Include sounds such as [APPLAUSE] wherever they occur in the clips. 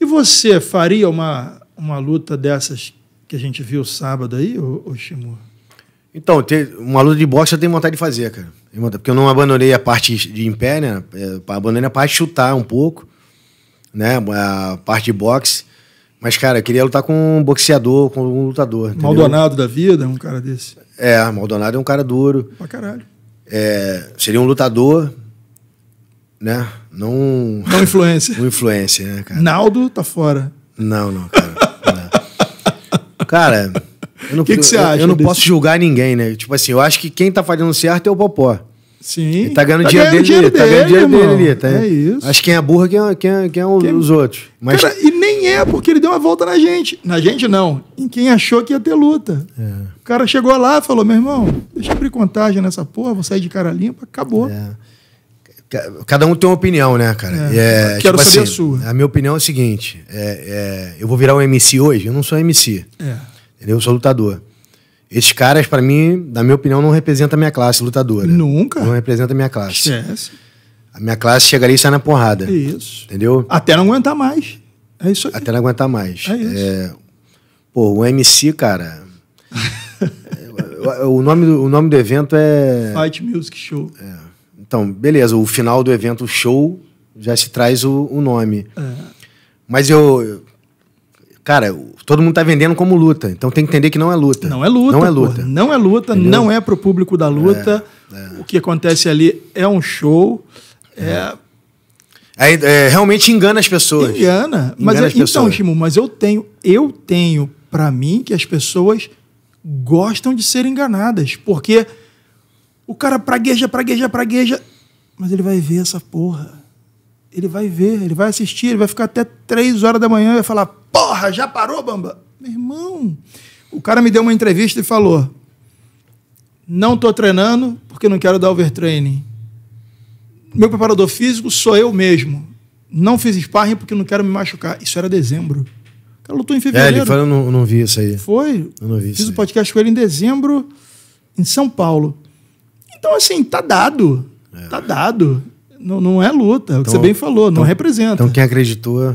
E você faria uma, uma luta dessas que a gente viu sábado aí, Oshimu? Então, ter uma luta de boxe eu tenho vontade de fazer, cara. Porque eu não abandonei a parte de em pé, né? É, abandonei a parte de chutar um pouco, né? A parte de boxe. Mas, cara, eu queria lutar com um boxeador, com um lutador. Entendeu? Maldonado da vida, um cara desse. É, Maldonado é um cara duro. Pra caralho. É, seria um lutador, né? Não. Não influência. [LAUGHS] não influência, né, cara? Naldo tá fora. Não, não, cara. Não. cara, eu não, que que você eu, acha eu não posso julgar ninguém, né? Tipo assim, eu acho que quem tá fazendo certo é o Popó. Sim. Ele tá ganhando tá dinheiro dele, tá dinheiro dele, tá ganhando dinheiro dele, dele, dele tá, é isso. Acho que quem é burro é quem é quem, é, quem é quem... os outros. Mas... Cara, e nem é porque ele deu uma volta na gente. Na gente não, em quem achou que ia ter luta. É. O cara chegou lá e falou: meu irmão, deixa abrir contagem nessa porra, vou sair de cara limpa, acabou. É. Cada um tem uma opinião, né, cara? É, é, quero tipo saber assim, a sua. A minha opinião é a seguinte: é, é, eu vou virar um MC hoje? Eu não sou MC. É. Eu sou lutador. Esses caras, para mim, na minha opinião, não representam a minha classe lutadora. Nunca. Não representa a minha classe. Esquece. A minha classe chegaria e sai na porrada. Isso. Entendeu? Até não aguentar mais. É isso aí. Até não aguentar mais. É isso. É... Pô, o MC, cara. [LAUGHS] É, o, nome do, o nome do evento é. Fight Music Show. É. Então, beleza, o final do evento show já se traz o, o nome. É. Mas eu. Cara, todo mundo tá vendendo como luta. Então tem que entender que não é luta. Não é luta. Não é luta. Não é luta, Entendeu? não é pro público da é, luta. É, o que acontece ali é um show. É. é. é realmente engana as pessoas. Engana. engana mas, as então, pessoas. Chimu, mas eu tenho, eu tenho para mim que as pessoas gostam de ser enganadas. Porque o cara pragueja, pragueja, pragueja. Mas ele vai ver essa porra. Ele vai ver, ele vai assistir, ele vai ficar até três horas da manhã e vai falar: Porra, já parou, bamba? Meu irmão. O cara me deu uma entrevista e falou: Não tô treinando porque não quero dar overtraining. Meu preparador físico sou eu mesmo. Não fiz sparring porque não quero me machucar. Isso era dezembro. O cara lutou em é, fevereiro. É, ele falou, eu não, não vi isso aí. Foi? Eu não vi Fiz o um podcast com ele em dezembro, em São Paulo. Então, assim, tá dado. É. Tá dado. Não, não é luta, é o que você então, bem falou, então, não representa. Então, quem acreditou.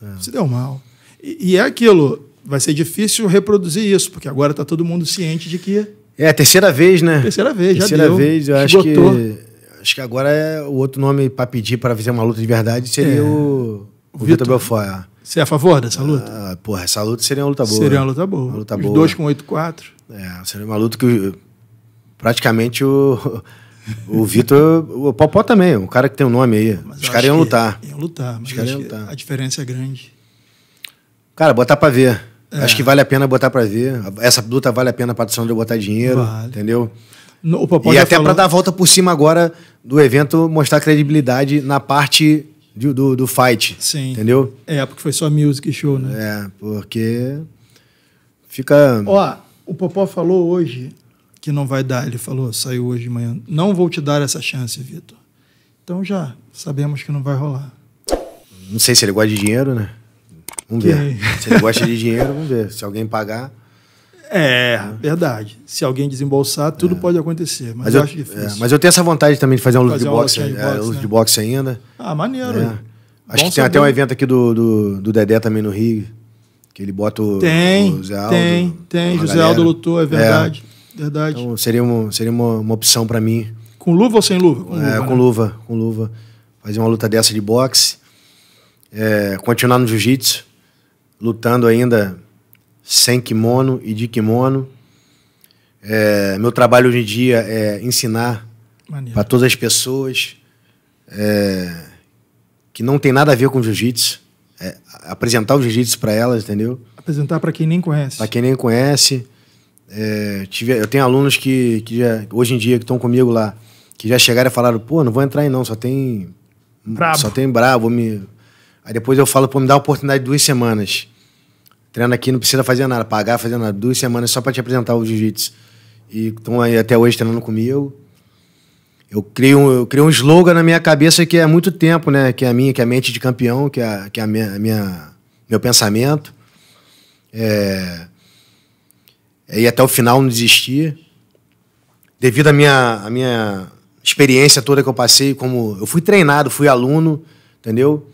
É. Se deu mal. E, e, é aquilo, vai ser difícil reproduzir isso, porque agora tá todo mundo ciente de que. É, terceira vez, né? Terceira vez, terceira já deu. Terceira vez, eu acho esgotou. que. Acho que agora é o outro nome para pedir para fazer uma luta de verdade seria é. o. O Vitor Belfort. É. Você é a favor dessa luta? Ah, porra, essa luta seria uma luta boa. Seria uma luta boa. Uma luta Os boa. dois com 8-4. É, seria uma luta que praticamente o, o Vitor, o Popó também, o cara que tem um nome aí. Mas Os caras iam lutar. Iam lutar, mas iam lutar. a diferença é grande. Cara, botar pra ver. É. Acho que vale a pena botar pra ver. Essa luta vale a pena pra Sandro botar dinheiro, vale. entendeu? No, o Popó e até falou... para dar a volta por cima agora do evento, mostrar credibilidade na parte do, do, do, fight. Sim. Entendeu? É, porque foi só music show, né? É, porque fica. Ó, o Popó falou hoje que não vai dar. Ele falou, saiu hoje de manhã. Não vou te dar essa chance, Vitor. Então já sabemos que não vai rolar. Não sei se ele gosta de dinheiro, né? Vamos ver. [LAUGHS] Se ele gosta de dinheiro, vamos ver. Se alguém pagar. É, verdade. Se alguém desembolsar, tudo é. pode acontecer. Mas, mas eu, eu, acho difícil. É, mas eu tenho essa vontade também de fazer um luta de boxe, de é, boxe, é, luta de né? boxe ainda. Ah, maneiro. É. Acho que tem saber. até um evento aqui do, do, do Dedé também no Rio. Que ele bota o, tem, o Zé Aldo. Tem, tem. José galera. Aldo lutou, é, é. verdade. É. Verdade. Então seria, seria uma, uma opção para mim. Com luva ou sem luva? Com é, luva, é, com né? luva, com luva. Fazer uma luta dessa de boxe. É, continuar no jiu-jitsu, lutando ainda sem kimono e de kimono. É, meu trabalho hoje em dia é ensinar para todas as pessoas é, que não tem nada a ver com jiu-jitsu. É, apresentar o jiu-jitsu para elas, entendeu? Apresentar para quem nem conhece. Para quem nem conhece. É, tive, eu tenho alunos que, que já, hoje em dia que estão comigo lá, que já chegaram e falaram, pô, não vou entrar aí não, só tem. Bravo. Só tem bravo, vou me. Aí depois eu falo, pô, me dá a oportunidade de duas semanas. Treino aqui, não precisa fazer nada, pagar, fazer nada. Duas semanas só para te apresentar o jiu-jitsu. E estão aí até hoje treinando comigo. Eu criei, um, eu criei um slogan na minha cabeça que é muito tempo, né? Que é a minha, que é a mente de campeão, que é, que é a minha, a minha meu pensamento. É, e é ir até o final, não desistir. Devido à minha, à minha experiência toda que eu passei, como eu fui treinado, fui aluno, entendeu?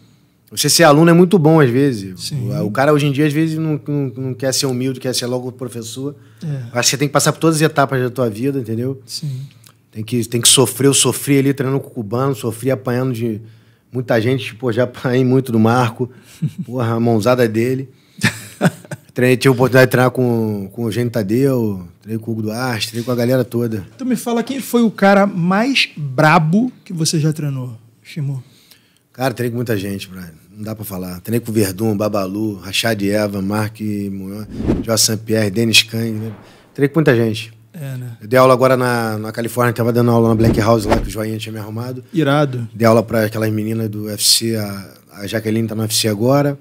Você ser aluno é muito bom às vezes. O, o, cara hoje em dia às vezes não, não, não, quer ser humilde, quer ser logo professor. É. Acho que você tem que passar por todas as etapas da tua vida, entendeu? Sim. Tem que, tem que sofrer. Eu sofri ali treinando com o cubano, sofri apanhando de muita gente. Pô, tipo, já apanhei muito do Marco. [LAUGHS] Porra, a mãozada dele. Treinei, tive a oportunidade de treinar com, com o Eugênio Tadeu, treinei com o Hugo Duarte, treinei com a galera toda. Então me fala, quem foi o cara mais brabo que você já treinou, Shimu? Cara, treinei com muita gente, Brian. Não dá pra falar. Treinei com o Verdun, Babalu, Rachad Eva, Mark Munhoz, Jorge Saint-Pierre, Denis Kang. Né? Treinei com muita gente. É, né? Eu dei aula agora na, na Califórnia, tava dando aula na Black House lá, que o Joinha tinha me arrumado. Irado. Dei aula pra aquelas meninas do UFC, a, a Jaqueline tá no UFC agora,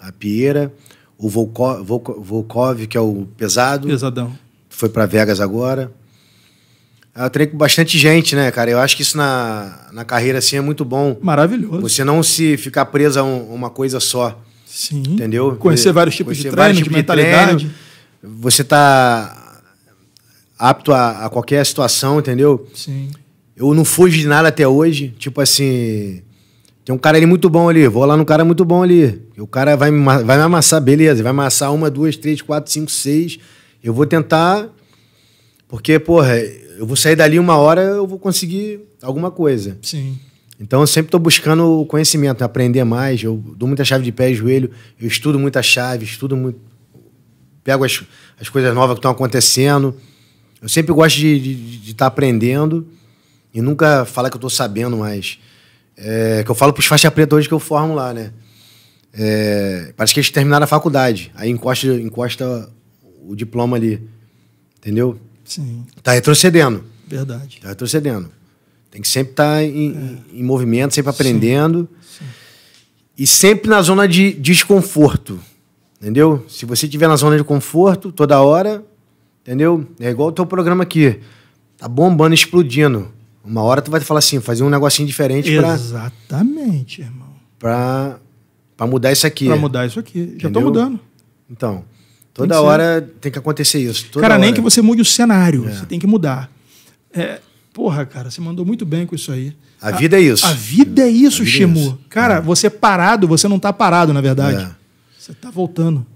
a Pieira. O Volkov, Volkov que é o pesado. Pesadão. Foi para Vegas agora. Ah, eu treino com bastante gente, né, cara? Eu acho que isso na, na carreira, assim, é muito bom. Maravilhoso. Você não se ficar preso a um, uma coisa só. Sim. Entendeu? Conhecer vários tipos Conhecer de treino, tipos de mentalidade. Treino. Você tá apto a, a, qualquer situação, entendeu? Sim. Eu não fujo de nada até hoje. Tipo assim, tem um cara ali muito bom ali, vou lá no cara muito bom ali. O cara vai me, vai me amassar, beleza. Vai amassar uma, duas, três, quatro, cinco, seis. Eu vou tentar, porque, porra, eu vou sair dali uma hora, eu vou conseguir alguma coisa. Sim. Então eu sempre estou buscando o conhecimento, aprender mais. Eu dou muita chave de pé e joelho, eu estudo muita chave, estudo muito. Pego as, as coisas novas que estão acontecendo. Eu sempre gosto de estar de, tá aprendendo e nunca falar que eu estou sabendo mais é, que eu falo pros faixa preta hoje que eu formo lá, né? É, parece que eles terminaram a faculdade. Aí encosta, encosta o diploma ali. Entendeu? Sim. Tá retrocedendo. Verdade. Tá retrocedendo. Tem que sempre estar tá em, é. em, movimento, sempre aprendendo. Sim. Sim. E sempre na zona de desconforto. Entendeu? Se você estiver na zona de conforto toda hora, entendeu? É igual o teu programa aqui. Tá bombando, explodindo. Uma hora tu vai falar assim, fazer um negocinho diferente Exatamente, pra, irmão. Pra, pra mudar isso aqui. Pra mudar isso aqui. Entendeu? Já tô mudando. Então, toda tem hora ser. tem que acontecer isso. cara, nem que você mude o cenário, é. você tem que mudar. É, porra, cara, você mandou muito bem com isso aí. A, é a vida é isso. A vida é isso, Shimu. É cara, você é parado, você não tá parado, na verdade. É. Você tá voltando.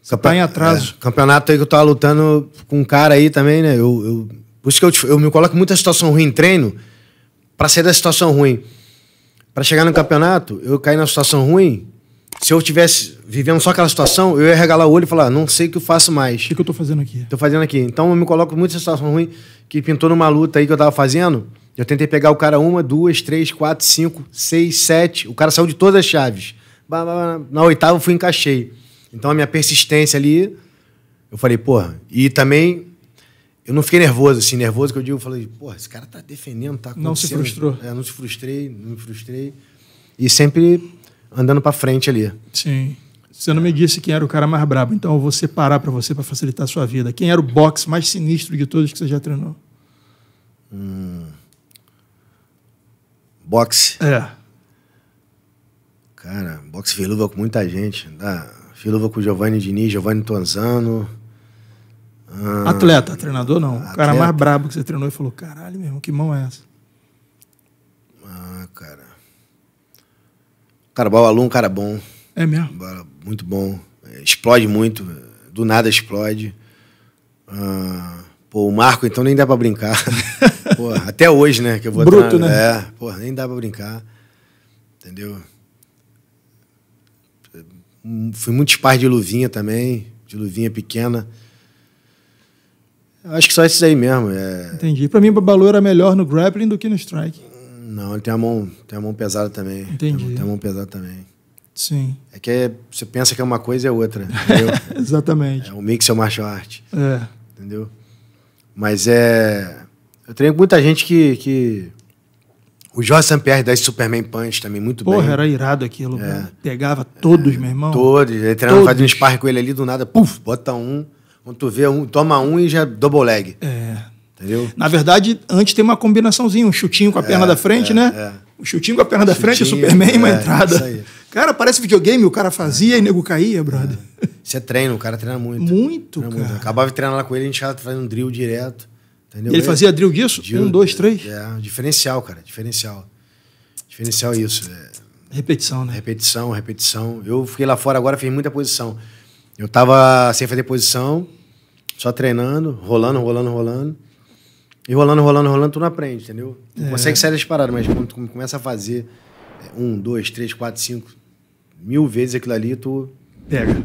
Você Campe... tá em atraso. campeonato aí que eu tava lutando com um cara aí também, né? eu, eu por isso que eu, te, eu me coloco muita situação ruim em treino para sair da situação ruim. Para chegar no campeonato, eu caí na situação ruim. Se eu tivesse vivendo só aquela situação, eu ia regalar o olho e falar, não sei o que eu faço mais. O que, que eu tô fazendo aqui? Tô fazendo aqui. Então eu me coloco muito nessa situação ruim que pintou numa luta aí que eu tava fazendo. Eu tentei pegar o cara uma, duas, três, quatro, cinco, seis, sete. O cara saiu de todas as chaves. Na oitava eu fui encaixei. Então a minha persistência ali, eu falei, porra. E também eu não fiquei nervoso, assim, nervoso que eu digo, eu falei, pô, esse cara tá defendendo, tá Não se frustrou. É, não se frustrei, não me frustrei. E sempre andando para frente ali. Sim. Você não me disse quem era o cara mais brabo, então eu vou separar para você para facilitar a sua vida. Quem era o boxe mais sinistro de todos que você já treinou? Hum. Boxe? É. Cara, boxe filuva com muita gente. Ah, filuva com Giovanni Diniz, Giovanni Tonzano, ah, Atleta, treinador não. Atleta. O cara mais brabo que você treinou e falou: caralho, meu irmão, que mão é essa? Ah, cara. Cara, Babalu é um cara bom. É mesmo? Muito bom. É, explode muito. Do nada explode. Ah, pô, o Marco, então, nem dá pra brincar. [LAUGHS] porra, até hoje, né? Que eu vou Bruto, né? É, porra, nem dá pra brincar. Entendeu? Fui muito par de luvinha também, de luvinha pequena. Acho que só esses aí mesmo. É... Entendi. Para mim, o Babalu era melhor no grappling do que no strike. Não, ele tem a mão, tem a mão pesada também. Entendi. Tem a, tem a mão pesada também. Sim. É que é, você pensa que é uma coisa e é outra. [LAUGHS] Exatamente. É, o mix é o martial art. É. Entendeu? Mas é. Eu treino com muita gente que. que... O Jorge Sampierre dá esse Superman Punch também muito Porra, bem. Porra, era irado aquilo. É. Pegava todos, é, meu irmão. Todos. Ele treinava, fazia um sparring com ele ali, do nada, puf, bota um. Quando tu vê um, toma um e já double leg. É. Entendeu? Na verdade, antes tem uma combinaçãozinha, um chutinho com a é, perna da frente, é, né? É. Um chutinho com a perna da frente frente, Superman, é, uma é, entrada. Cara, parece videogame, o cara fazia e nego caía, brother. É. Isso é treino, o cara treina muito. Muito, treina cara. Muito. Acabava de treinar lá com ele, a gente tava fazendo um drill direto. Entendeu? E ele fazia drill disso? Drill, um, dois, três? É, diferencial, cara, diferencial. Diferencial isso. Repetição, né? Repetição, repetição. Eu fiquei lá fora agora, fiz muita posição. Eu tava sem fazer posição, só treinando, rolando, rolando, rolando. E rolando, rolando, rolando, tu não aprende, entendeu? Tu é. consegue sair das paradas, mas quando tu começa a fazer é, um, dois, três, quatro, cinco, mil vezes aquilo ali, tu. Pega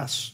Yes.